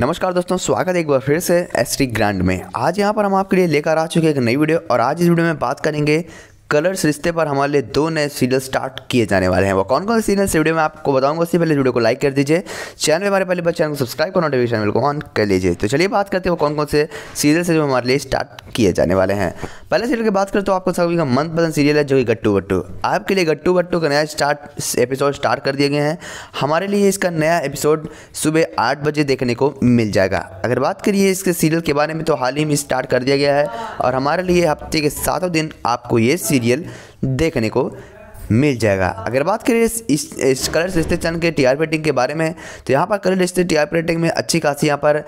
नमस्कार दोस्तों स्वागत है एक बार फिर से एस टी ग्रैंड में आज यहाँ पर हम आपके लिए लेकर आ चुके हैं एक नई वीडियो और आज इस वीडियो में बात करेंगे कलर्स रिश्ते पर हमारे लिए दो नए सीरियल स्टार्ट किए जाने वाले हैं वो कौन कौन से सीरियल वीडियो में आपको बताऊंगा उससे पहले वीडियो को लाइक कर दीजिए चैनल हमारे पहले बार चैनल को सब्सक्राइब और नोटिफिकेशन बेल को ऑन कर लीजिए तो चलिए बात करते हैं वो कौन कौन से सीरियल से जो हमारे लिए स्टार्ट किए जाने वाले हैं पहले सीरियल की बात करें तो आपको सभी का मनपसंद सीरियल है जो कि गट्टू बट्टू आपके लिए गट्टू बट्टू का नया स्टार्ट एपिसोड स्टार्ट कर दिए गए हैं हमारे लिए इसका नया एपिसोड सुबह आठ बजे देखने को मिल जाएगा अगर बात करिए इसके सीरियल के बारे में तो हाल ही में स्टार्ट कर दिया गया है और हमारे लिए हफ्ते के सातों दिन आपको ये सीरियल देखने को मिल जाएगा अगर बात करें इस, इस, कलर रिश्ते चंद के आर रेटिंग के बारे में तो यहाँ पर कलर रिश्ते आर रेटिंग में अच्छी खासी यहाँ पर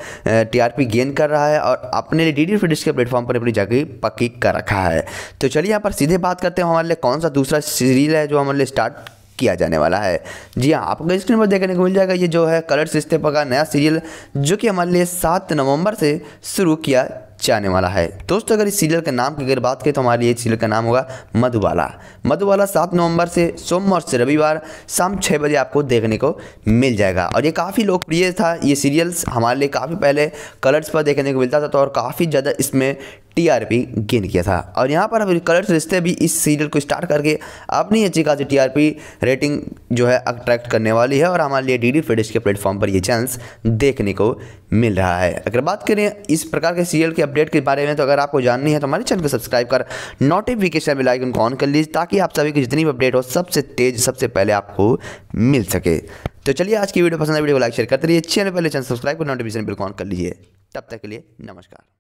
टीआरपी गेन कर रहा है और अपने लिए डी डी फिडिश के प्लेटफॉर्म पर अपनी जगह पक्की कर रखा है तो चलिए यहाँ पर सीधे बात करते हैं हमारे लिए कौन सा दूसरा सीरील है जो हमारे लिए स्टार्ट किया जाने वाला है जी हाँ आपको स्क्रीन पर देखने को मिल जाएगा ये जो है कलर पर का नया सीरियल जो कि हमारे लिए सात नवंबर से शुरू किया जाने वाला है दोस्तों अगर इस सीरियल के नाम की अगर बात करें तो हमारे लिए सीरियल का नाम होगा मधुबाला मधुबाला सात नवंबर से सोमवार से रविवार शाम छः बजे आपको देखने को मिल जाएगा और ये काफ़ी लोकप्रिय था ये सीरियल्स हमारे लिए काफ़ी पहले कलर्स पर देखने को मिलता था तो और काफ़ी ज़्यादा इसमें टीआरपी गेन किया था और यहाँ पर हम कलर्स रिश्ते भी इस सीरियल को स्टार्ट करके अपनी अच्छी खासी टीआरपी रेटिंग जो है अट्रैक्ट करने वाली है और हमारे लिए डी डी के प्लेटफॉर्म पर ये चांस देखने को मिल रहा है अगर बात करें इस प्रकार के सीरियल के अपडेट के बारे में तो अगर आपको जाननी है तो हमारे चैनल को सब्सक्राइब कर नोटिफिकेशन बेल लाइक को ऑन कर लीजिए ताकि आप सभी की जितनी भी अपडेट हो सबसे तेज सबसे पहले आपको मिल सके तो चलिए आज की वीडियो पसंद है वीडियो को लाइक शेयर करते रहिए चैनल पहले चैनल सब्सक्राइब कर नोटिफिकेशन बिल्कुल ऑन कर लीजिए तब तक के लिए नमस्कार